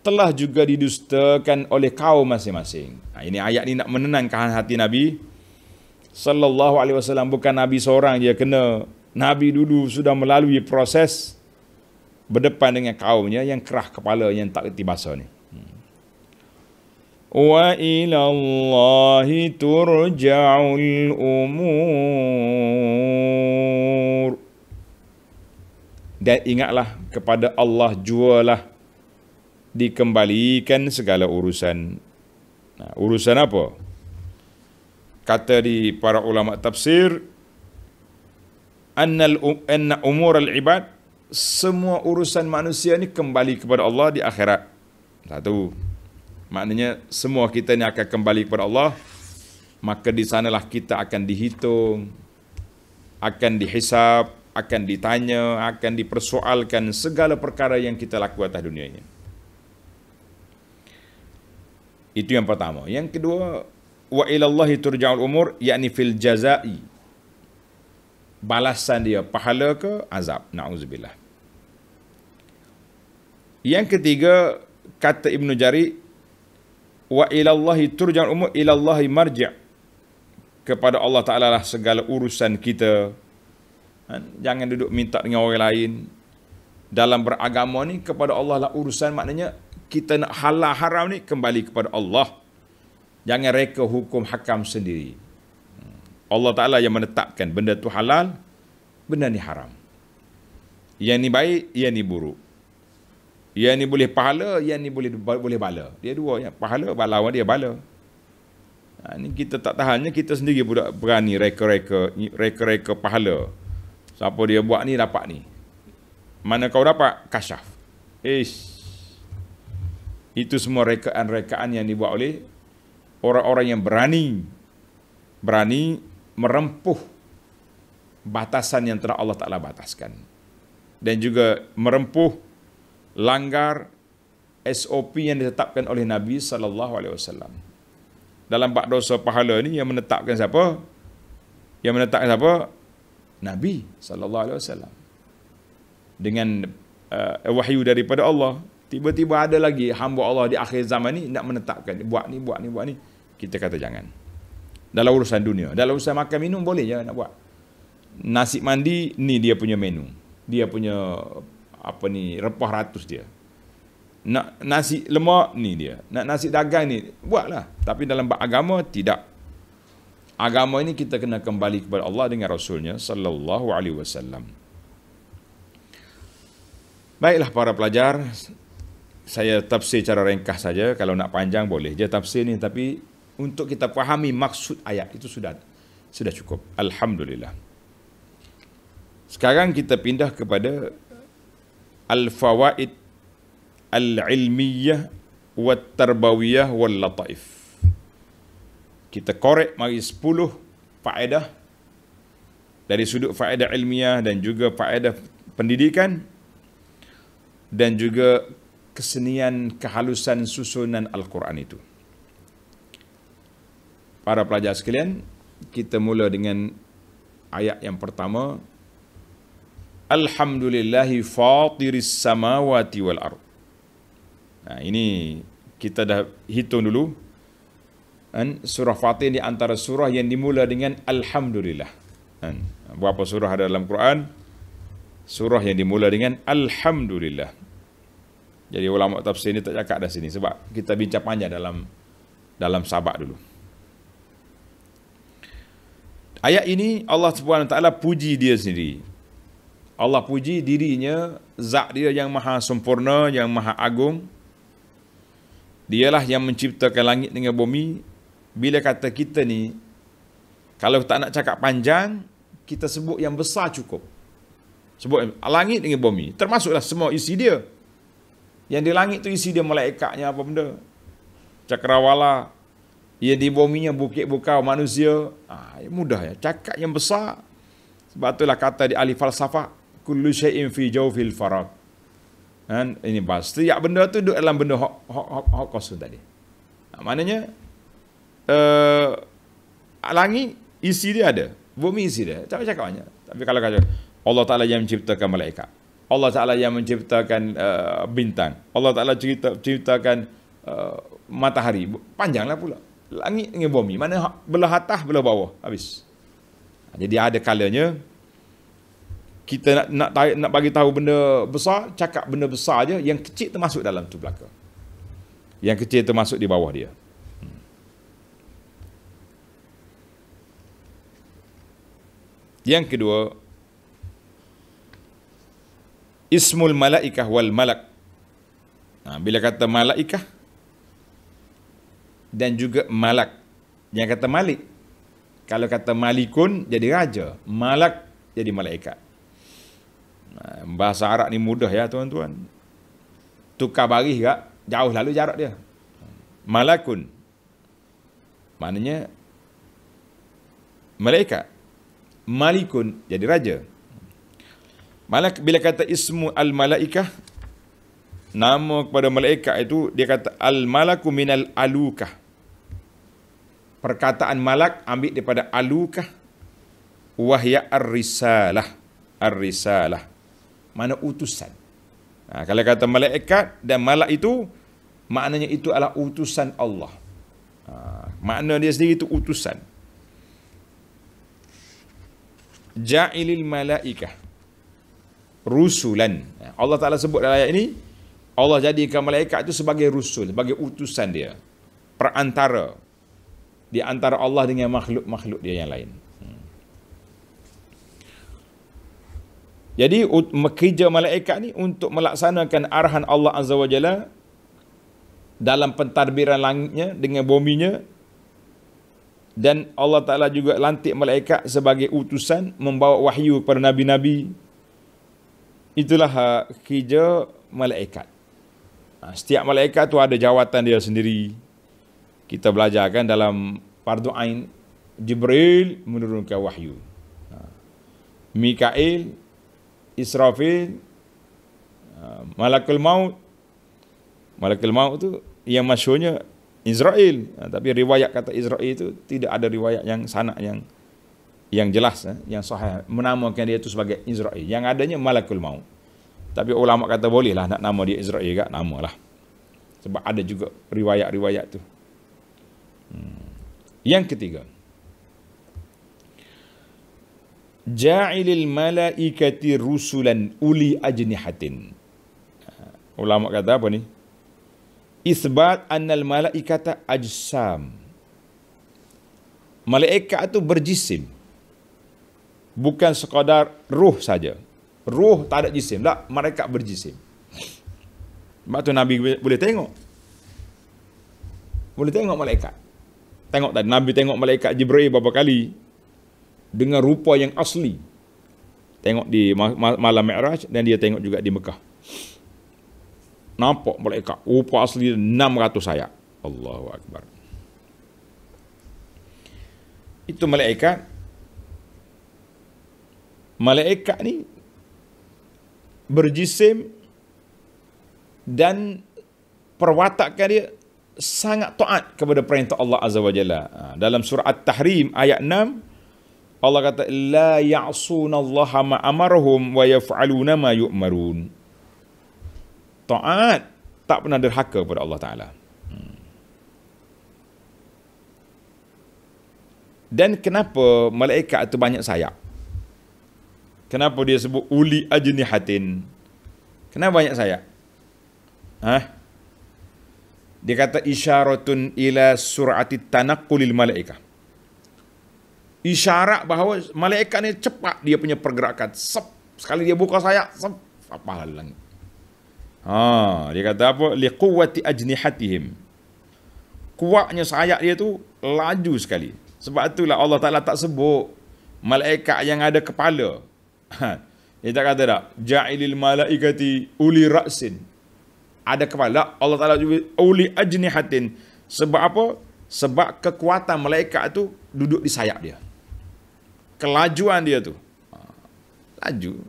telah juga didustakan oleh kaum masing-masing. Nah, ha, ini ayat ini nak menenangkan hati Nabi sallallahu alaihi wasallam bukan nabi seorang dia kena nabi dulu sudah melalui proses berdepan dengan kaumnya yang kerah kepala yang tak reti bahasa ni. وإلى الله ترجع الأمور Dan ingatlah kepada Allah jualah dikembalikan segala urusan. Nah, urusan apa? Kata di para ulama tafsir, annal anna umur al ibad semua urusan manusia ini kembali kepada Allah di akhirat. Satu. Maknanya semua kita ni akan kembali kepada Allah. Maka di sanalah kita akan dihitung. Akan dihisap. Akan ditanya. Akan dipersoalkan segala perkara yang kita lakukan atas dunia ini. Itu yang pertama. Yang kedua. Wa ilallahi turja'ul umur. Yakni fil jazai. Balasan dia pahala ke azab. Na'udzubillah. Yang ketiga. Kata Ibn Jari wa ilallahi turja'ul umur ilallahi marji' kepada Allah Ta'ala lah segala urusan kita ha, jangan duduk minta dengan orang lain dalam beragama ni kepada Allah lah urusan maknanya kita nak halal haram ni kembali kepada Allah jangan reka hukum hakam sendiri Allah Ta'ala yang menetapkan benda tu halal benda ni haram yang ni baik yang ni buruk yang ni boleh pahala, yang ni boleh boleh bala. Dia dua, ya. pahala, balawan dia bala. Ha, ini kita tak tahannya, kita sendiri pula berani reka-reka, reka-reka pahala. Siapa dia buat ni, dapat ni. Mana kau dapat? Kasyaf. Ish. Itu semua rekaan-rekaan yang dibuat oleh orang-orang yang berani. Berani merempuh batasan yang telah Allah Ta'ala bataskan. Dan juga merempuh langgar SOP yang ditetapkan oleh Nabi sallallahu alaihi wasallam. Dalam bab dosa pahala ni yang menetapkan siapa? Yang menetapkan siapa? Nabi sallallahu alaihi wasallam. Dengan uh, wahyu daripada Allah, tiba-tiba ada lagi hamba Allah di akhir zaman ni nak menetapkan buat ni, buat ni, buat ni. Kita kata jangan. Dalam urusan dunia, dalam urusan makan minum boleh je nak buat. Nasi mandi ni dia punya menu. Dia punya apa ni rempah ratus dia nak nasi lemak ni dia nak nasi dagang ni buatlah tapi dalam bab agama tidak agama ini kita kena kembali kepada Allah dengan rasulnya sallallahu alaihi wasallam baiklah para pelajar saya tafsir cara ringkas saja kalau nak panjang boleh je tafsir ni tapi untuk kita fahami maksud ayat itu sudah sudah cukup alhamdulillah sekarang kita pindah kepada al-fawaid al-ilmiyah wa tarbawiyah wal lataif. Kita korek mari 10 faedah dari sudut faedah ilmiah dan juga faedah pendidikan dan juga kesenian kehalusan susunan Al-Quran itu. Para pelajar sekalian, kita mula dengan ayat yang pertama Alhamdulillahi fatiris samawati wal ard. Nah, ini kita dah hitung dulu. Dan surah Fatih di antara surah yang dimula dengan Alhamdulillah. Dan berapa surah ada dalam Quran? Surah yang dimula dengan Alhamdulillah. Jadi ulama tafsir ini tak cakap dah sini sebab kita bincang panjang dalam dalam sabak dulu. Ayat ini Allah Subhanahu Wa taala puji dia sendiri. Allah puji dirinya zat dia yang maha sempurna yang maha agung dialah yang menciptakan langit dengan bumi bila kata kita ni kalau tak nak cakap panjang kita sebut yang besar cukup sebut langit dengan bumi termasuklah semua isi dia yang di langit tu isi dia malaikatnya apa benda cakrawala yang di bumi buminya bukit bukau manusia ah ha, mudah ya cakap yang besar sebab itulah kata di ahli falsafah kullu syai'in fi jawfil farag. Kan? Ini pasti. Setiap benda tu duduk dalam benda hak hak hak hak kosong tadi. Ha, maknanya uh, langit isi dia ada. Bumi isi dia. Tak macam cakap banyak. Tapi kalau kata Allah Ta'ala yang menciptakan malaikat. Allah Ta'ala yang menciptakan uh, bintang. Allah Ta'ala cerita, ciptakan uh, eh, matahari. Panjanglah pula. Langit dengan bumi. Mana belah atas, belah bawah. Habis. Jadi ada kalanya, kita nak nak, nak bagi tahu benda besar cakap benda besar aja yang kecil termasuk dalam tu belaka yang kecil termasuk di bawah dia hmm. yang kedua ismul malaikah wal malak nah, ha, bila kata malaikah dan juga malak yang kata malik kalau kata malikun jadi raja malak jadi malaikat Bahasa Arab ni mudah ya tuan-tuan. Tukar baris tak jauh lalu jarak dia. Malakun. Maknanya mereka Malikun jadi raja. Malak bila kata ismu al-malaikah nama kepada malaikah itu dia kata al-malaku minal alukah. Perkataan malak ambil daripada alukah wahya ar-risalah. Ar-risalah mana utusan. Ha, kalau kata malaikat dan malak itu, maknanya itu adalah utusan Allah. Ha, makna dia sendiri itu utusan. Ja'ilil malaikah. Rusulan. Ha, Allah Ta'ala sebut dalam ayat ini, Allah jadikan malaikat itu sebagai rusul, sebagai utusan dia. Perantara. Di antara Allah dengan makhluk-makhluk dia yang lain. Jadi kerja malaikat ni untuk melaksanakan arahan Allah Azza wa Jalla dalam pentadbiran langitnya dengan bominya dan Allah Ta'ala juga lantik malaikat sebagai utusan membawa wahyu kepada Nabi-Nabi. Itulah ha, kerja malaikat. Ha, setiap malaikat tu ada jawatan dia sendiri. Kita belajar kan dalam Fardu Ain Jibril menurunkan wahyu. Ha, Mikail Israfil ah, Malakul Maut Malakul Maut tu yang masyurnya Israel ah, tapi riwayat kata Israel itu tidak ada riwayat yang sana yang yang jelas ah, yang sahih menamakan dia itu sebagai Israel yang adanya Malakul Maut tapi ulama kata bolehlah nak nama dia Israel juga namalah sebab ada juga riwayat-riwayat tu hmm. yang ketiga ja'ilil malaikati rusulan uli ajnihatin. Ah, ulama kata apa ni? Isbat annal malaikata ajsam. Malaikat itu berjisim. Bukan sekadar ruh saja. Ruh tak ada jisim. Tak, lah, mereka berjisim. Sebab tu Nabi boleh tengok. Boleh tengok malaikat. Tengok tadi. Nabi tengok malaikat Jibril beberapa kali dengan rupa yang asli. Tengok di malam Mi'raj dan dia tengok juga di Mekah. Nampak malaikat rupa asli 600 ayat. Allahu akbar. Itu malaikat. Malaikat ni berjisim dan perwatakan dia sangat taat kepada perintah Allah Azza wa Jalla. Ha, dalam surah At-Tahrim ayat Allah kata la ya'sunallaha ma amarhum wa yaf'aluna ma yu'marun. Taat tak pernah derhaka kepada Allah Taala. Hmm. Dan kenapa malaikat itu banyak sayap? Kenapa dia sebut uli ajnihatin? Kenapa banyak sayap? Hah? Dia kata isyaratun ila surati tanakulil malaikat isyarat bahawa malaikat ni cepat dia punya pergerakan. Sep, sekali dia buka sayap, sep, apa hal langit. Ha, dia kata apa? Li quwwati ajnihatihim. Kuatnya sayap dia tu laju sekali. Sebab itulah Allah Taala tak sebut malaikat yang ada kepala. Ha, dia tak kata tak? Ja'ilil malaikati uli raksin Ada kepala. Allah Taala juga uli ajnihatin. Sebab apa? Sebab kekuatan malaikat tu duduk di sayap dia kelajuan dia tu. Ah, laju.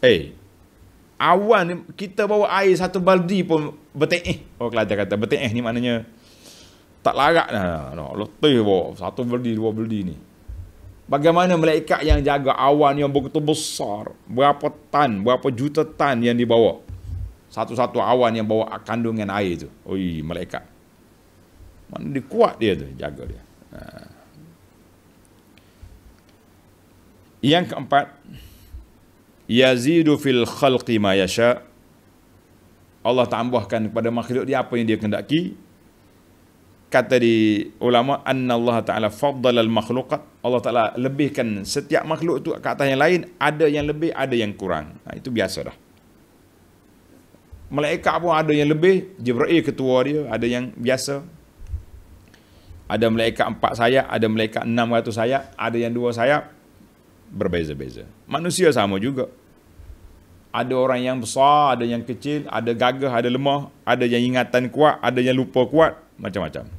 Eh. Awan ni kita bawa air satu baldi pun betik eh. Oh kelajar kata betik eh ni maknanya tak larat lah. No, letih bawa satu baldi dua baldi ni. Bagaimana malaikat yang jaga awan yang begitu besar? Berapa tan, berapa juta tan yang dibawa? Satu-satu awan yang bawa kandungan air tu. Oi, malaikat. Mana dia kuat dia tu jaga dia. Ha. Yang keempat, yazidu fil khalqi ma yasha. Allah tambahkan kepada makhluk dia apa yang dia kehendaki. Kata di ulama anna Allah taala faddala al makhluqat. Allah taala lebihkan setiap makhluk tu ke atas yang lain, ada yang lebih, ada yang kurang. Nah, ha, itu biasa dah. Malaikat pun ada yang lebih, Jibril ketua dia, ada yang biasa. Ada malaikat empat sayap, ada malaikat enam ratus sayap, ada yang dua sayap, berbeza-beza. Manusia sama juga. Ada orang yang besar, ada yang kecil, ada gagah, ada lemah, ada yang ingatan kuat, ada yang lupa kuat, macam-macam.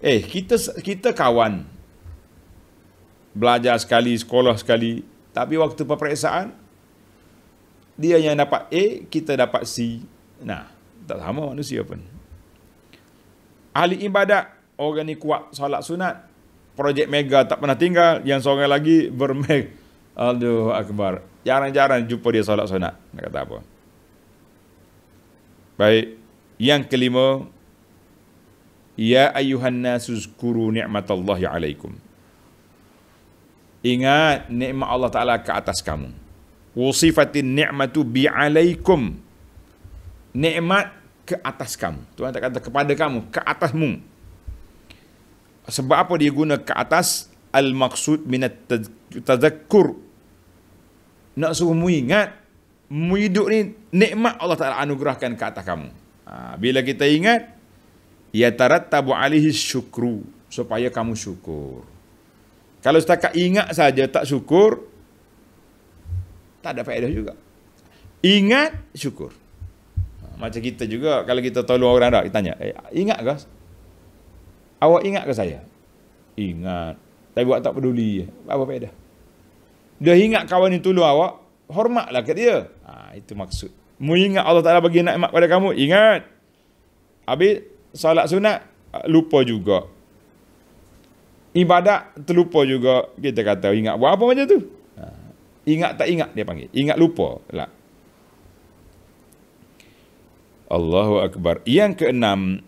Eh, kita kita kawan. Belajar sekali, sekolah sekali, tapi waktu peperiksaan dia yang dapat A, kita dapat C. Nah, tak sama manusia pun. Ahli ibadat, orang ni kuat solat sunat, projek mega tak pernah tinggal yang seorang lagi bermeg aduh akbar jarang-jarang jumpa dia solat sunat nak kata apa baik yang kelima ya ayuhan nasuzkuru ni'matallahi alaikum ingat nikmat Allah taala ke atas kamu wasifatin ni'matu bi alaikum nikmat ke atas kamu tuan tak kata kepada kamu ke atasmu sebab apa dia guna ke atas al maksud min tadhakkur nak suruh mu ingat mu hidup ni nikmat Allah Taala anugerahkan ke atas kamu ha, bila kita ingat ya tarattabu alaihi syukru supaya kamu syukur kalau setakat ingat saja tak syukur tak ada faedah juga ingat syukur ha, macam kita juga kalau kita tolong orang dah kita tanya eh, ingat ke Awak ingat ke saya? Ingat. Tapi buat tak peduli. Apa beda? Dia ingat kawan itu tolong awak, hormatlah kat dia. Ha, itu maksud. Mu ingat Allah Ta'ala bagi nikmat pada kamu? Ingat. Habis salat sunat, lupa juga. Ibadat, terlupa juga. Kita kata, ingat buat apa macam tu? Ha, ingat tak ingat dia panggil. Ingat lupa. Lah. Allahu Akbar. Yang keenam,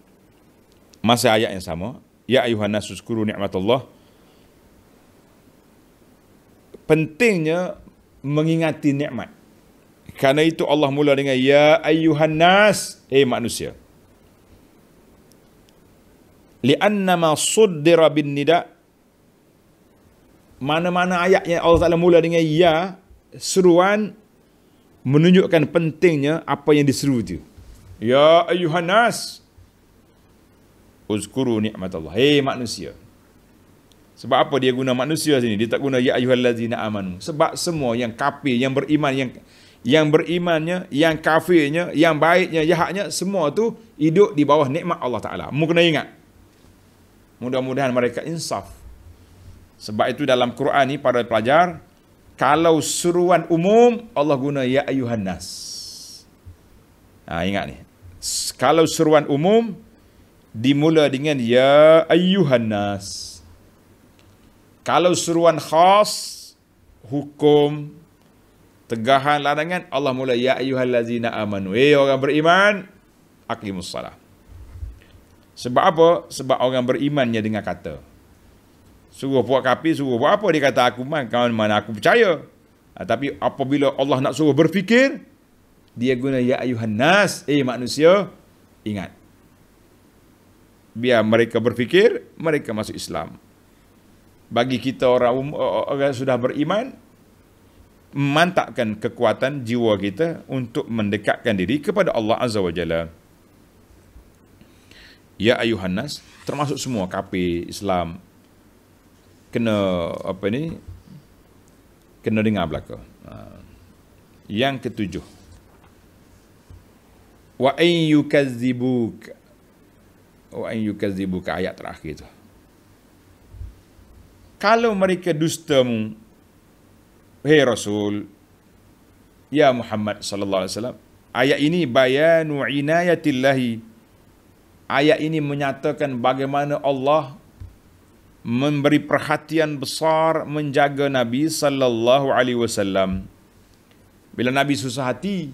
masa ayat yang sama, Ya ayuhan nas uskuru ni'matullah. Pentingnya mengingati nikmat. Karena itu Allah mula dengan ya ayuhan nas, eh manusia. Lianna ma suddira bin nida. Mana-mana ayat yang Allah Taala mula dengan ya seruan menunjukkan pentingnya apa yang diseru itu. Ya ayuhan nas, uzkuru nikmat Allah. Hei manusia. Sebab apa dia guna manusia sini? Dia tak guna ya ayyuhallazina amanu. Sebab semua yang kafir, yang beriman, yang yang berimannya, yang kafirnya, yang baiknya, yang yahaknya semua tu hidup di bawah nikmat Allah Taala. Mu kena ingat. Mudah-mudahan mereka insaf. Sebab itu dalam Quran ni para pelajar kalau suruhan umum Allah guna ya ayyuhan nas. Ha, ingat ni. Kalau suruhan umum dimula dengan ya ayyuhan nas. Kalau seruan khas hukum tegahan larangan Allah mula ya ayyuhal Lazina amanu. Hei orang beriman aqimus salat. Sebab apa? Sebab orang berimannya dengan kata. Suruh buat kapi, suruh buat apa? Dia kata aku man, kawan mana aku percaya. Ha, tapi apabila Allah nak suruh berfikir, dia guna ya ayuhan nas, eh manusia, ingat biar mereka berfikir mereka masuk Islam. Bagi kita orang um- orang yang sudah beriman mantapkan kekuatan jiwa kita untuk mendekatkan diri kepada Allah Azza wa Jalla. Ya ayuhan termasuk semua kapi Islam kena apa ni kena dengar belaka. Ha. Yang ketujuh. Wa ayyukadzibuka Oh, yang yukazi buka ayat terakhir tu. Kalau mereka dusta mu, hey Rasul, ya Muhammad sallallahu alaihi wasallam, ayat ini bayanu inayatillahi. Ayat ini menyatakan bagaimana Allah memberi perhatian besar menjaga Nabi sallallahu alaihi wasallam. Bila Nabi susah hati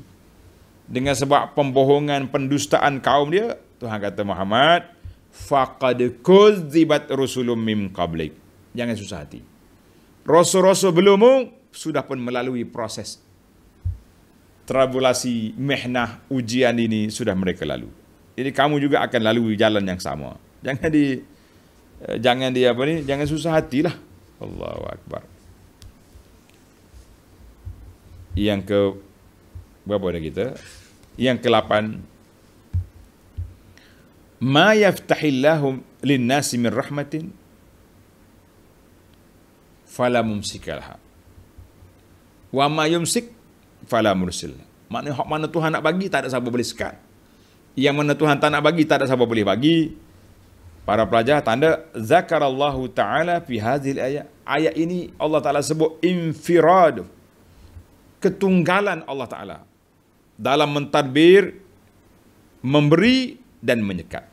dengan sebab pembohongan pendustaan kaum dia, Tuhan kata Muhammad, faqad kuzibat rusulum mim qablik. Jangan susah hati. Rasul-rasul belumu sudah pun melalui proses tribulasi, mehnah, ujian ini sudah mereka lalu. Jadi kamu juga akan lalui jalan yang sama. Jangan di eh, jangan di apa ni, jangan susah hatilah. Allahu akbar. Yang ke berapa ada kita? Yang ke-8 ما يفتح الله للناس من رحمة فلا ممسك لها وما يمسك فلا مرسل Maknanya mana Tuhan nak bagi tak ada siapa boleh sekat. Yang mana Tuhan tak nak bagi tak ada siapa boleh bagi. Para pelajar tanda zakarallahu taala fi hadhil ayat. Ayat ini Allah Taala sebut infirad. Ketunggalan Allah Taala dalam mentadbir memberi dan menyekat.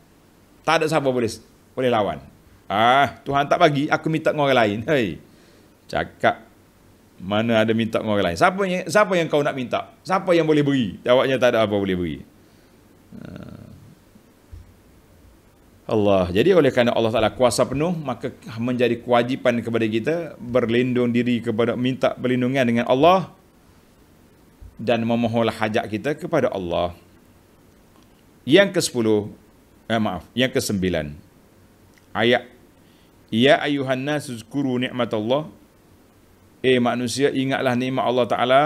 Tak ada siapa boleh boleh lawan. Ah, Tuhan tak bagi, aku minta dengan orang lain. Hei. Cakap mana ada minta dengan orang lain? Siapa yang siapa yang kau nak minta? Siapa yang boleh beri? Jawabnya tak ada apa boleh beri. Ah. Allah. Jadi oleh kerana Allah Taala kuasa penuh, maka menjadi kewajipan kepada kita berlindung diri kepada minta perlindungan dengan Allah dan memohonlah hajat kita kepada Allah. Yang ke-10, eh, maaf, yang ke-9. Ayat Ya ayuhan nas zkuru nikmat Allah. Eh manusia ingatlah nikmat Allah Taala.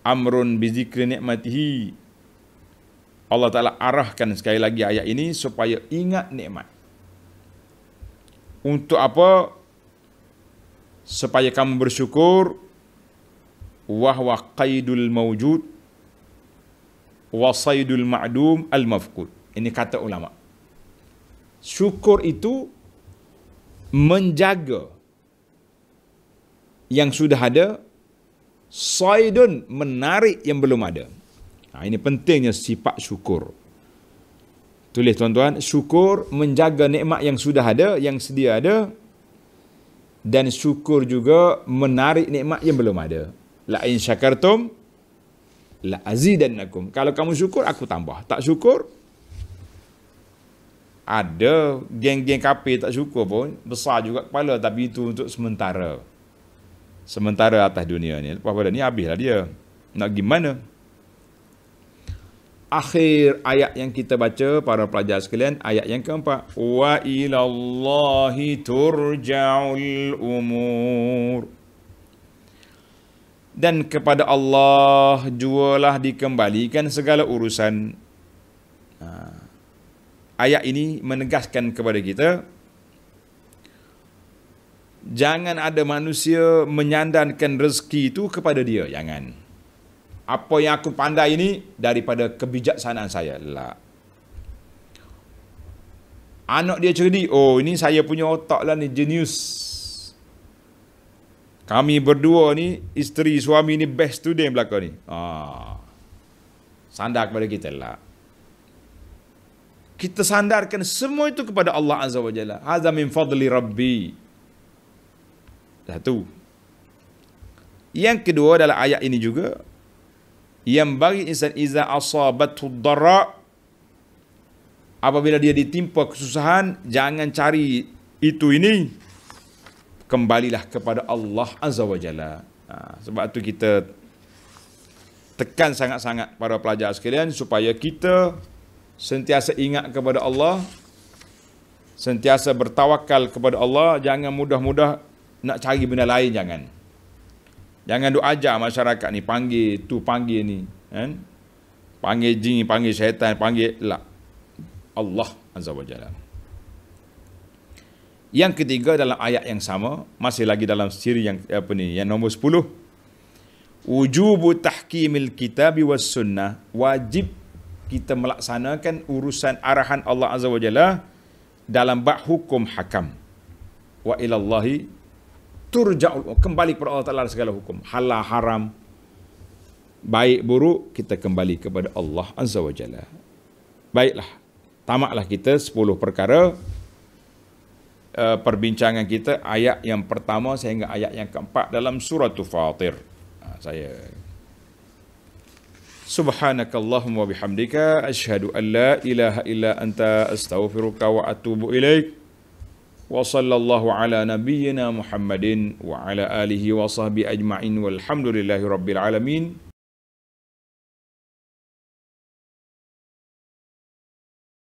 Amrun bi zikri nikmatihi. Allah Taala arahkan sekali lagi ayat ini supaya ingat nikmat. Untuk apa? Supaya kamu bersyukur wahwa qaidul mawjud wasaidul ma'dum al mafqud ini kata ulama syukur itu menjaga yang sudah ada saidun menarik yang belum ada ha, ini pentingnya sifat syukur tulis tuan-tuan syukur menjaga nikmat yang sudah ada yang sedia ada dan syukur juga menarik nikmat yang belum ada la in syakartum la azidannakum. Kalau kamu syukur aku tambah. Tak syukur ada geng-geng kafir tak syukur pun besar juga kepala tapi itu untuk sementara. Sementara atas dunia ni. Lepas pada ni habislah dia. Nak gimana? Akhir ayat yang kita baca para pelajar sekalian ayat yang keempat wa ilallahi turja'ul umur dan kepada Allah jualah dikembalikan segala urusan. Ha. Ayat ini menegaskan kepada kita jangan ada manusia menyandarkan rezeki itu kepada dia. Jangan. Apa yang aku pandai ini daripada kebijaksanaan saya. Lah. Anak dia cerdik. Oh, ini saya punya otaklah ni genius. Kami berdua ni, isteri suami ni best student belakang ni. Ah. Sandar kepada kita lah. Kita sandarkan semua itu kepada Allah Azza wa Jalla. Hazam min fadli rabbi. Satu. Yang kedua dalam ayat ini juga. Yang bagi insan iza asabatu dara. Apabila dia ditimpa kesusahan, jangan cari itu ini kembalilah kepada Allah Azza wa Jalla. Ha, sebab itu kita tekan sangat-sangat para pelajar sekalian supaya kita sentiasa ingat kepada Allah, sentiasa bertawakal kepada Allah, jangan mudah-mudah nak cari benda lain jangan. Jangan duk ajar masyarakat ni panggil tu panggil ni, kan? Panggil jin, panggil syaitan, panggil lah. Allah Azza wa Jalla. Yang ketiga dalam ayat yang sama, masih lagi dalam siri yang apa ni, yang nombor 10. Wujubu tahkimil kitabi was sunnah, wajib kita melaksanakan urusan arahan Allah Azza Wajalla dalam bab hukum hakam. Wa ilallahi turja'ul kembali kepada Allah Taala segala hukum, halal haram, baik buruk kita kembali kepada Allah Azza Wajalla Baiklah. Tamaklah kita 10 perkara perbincangan kita ayat yang pertama sehingga ayat yang keempat dalam surah Fatir. Ha, saya سبحانك اللهم وبحمدك أشهد أن لا إله إلا أنت أستغفرك وأتوب إليك وصلى الله على نبينا محمد وعلى آله وصحبه أجمعين والحمد لله رب العالمين